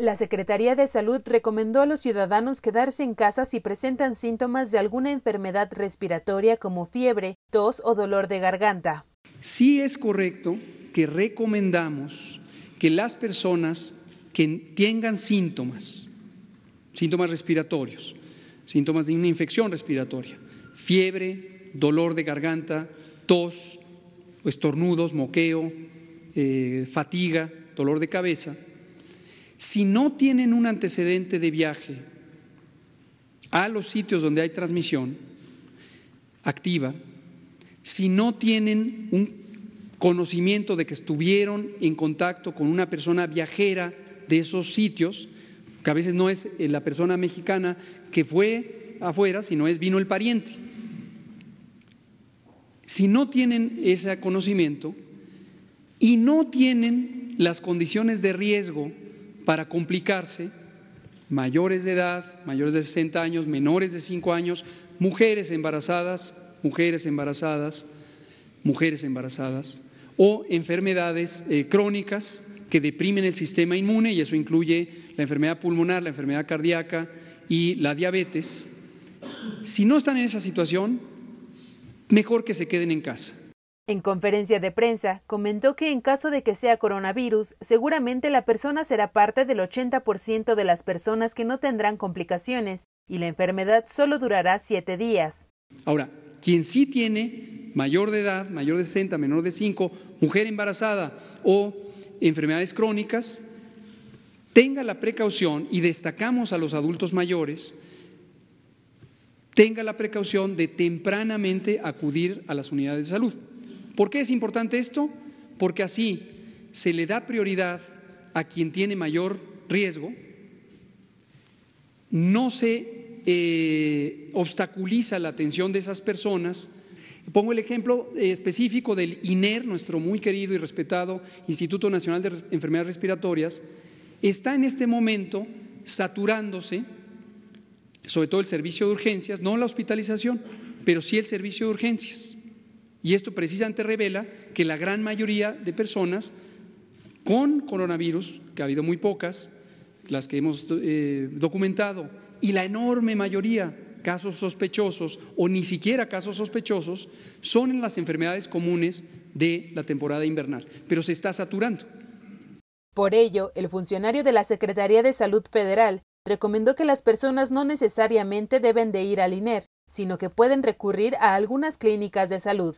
La Secretaría de Salud recomendó a los ciudadanos quedarse en casa si presentan síntomas de alguna enfermedad respiratoria como fiebre, tos o dolor de garganta. Sí es correcto que recomendamos que las personas que tengan síntomas, síntomas respiratorios, síntomas de una infección respiratoria, fiebre, dolor de garganta, tos, estornudos, moqueo, eh, fatiga, dolor de cabeza, si no tienen un antecedente de viaje a los sitios donde hay transmisión activa, si no tienen un conocimiento de que estuvieron en contacto con una persona viajera de esos sitios, que a veces no es eh, la persona mexicana que fue afuera, sino es vino el pariente. Si no tienen ese conocimiento y no tienen las condiciones de riesgo para complicarse, mayores de edad, mayores de 60 años, menores de 5 años, mujeres embarazadas, mujeres embarazadas, mujeres embarazadas, o enfermedades eh, crónicas que deprimen el sistema inmune, y eso incluye la enfermedad pulmonar, la enfermedad cardíaca y la diabetes. Si no están en esa situación, mejor que se queden en casa en conferencia de prensa, comentó que en caso de que sea coronavirus, seguramente la persona será parte del 80% de las personas que no tendrán complicaciones y la enfermedad solo durará siete días. Ahora, quien sí tiene mayor de edad, mayor de 60, menor de 5, mujer embarazada o enfermedades crónicas, tenga la precaución y destacamos a los adultos mayores, tenga la precaución de tempranamente acudir a las unidades de salud. ¿Por qué es importante esto? Porque así se le da prioridad a quien tiene mayor riesgo, no se eh, obstaculiza la atención de esas personas. Pongo el ejemplo eh, específico del INER, nuestro muy querido y respetado Instituto Nacional de Enfermedades Respiratorias, está en este momento saturándose, sobre todo el servicio de urgencias, no la hospitalización, pero sí el servicio de urgencias. Y esto precisamente revela que la gran mayoría de personas con coronavirus, que ha habido muy pocas, las que hemos eh, documentado, y la enorme mayoría casos sospechosos o ni siquiera casos sospechosos, son en las enfermedades comunes de la temporada invernal, pero se está saturando. Por ello, el funcionario de la Secretaría de Salud Federal recomendó que las personas no necesariamente deben de ir al INER, sino que pueden recurrir a algunas clínicas de salud.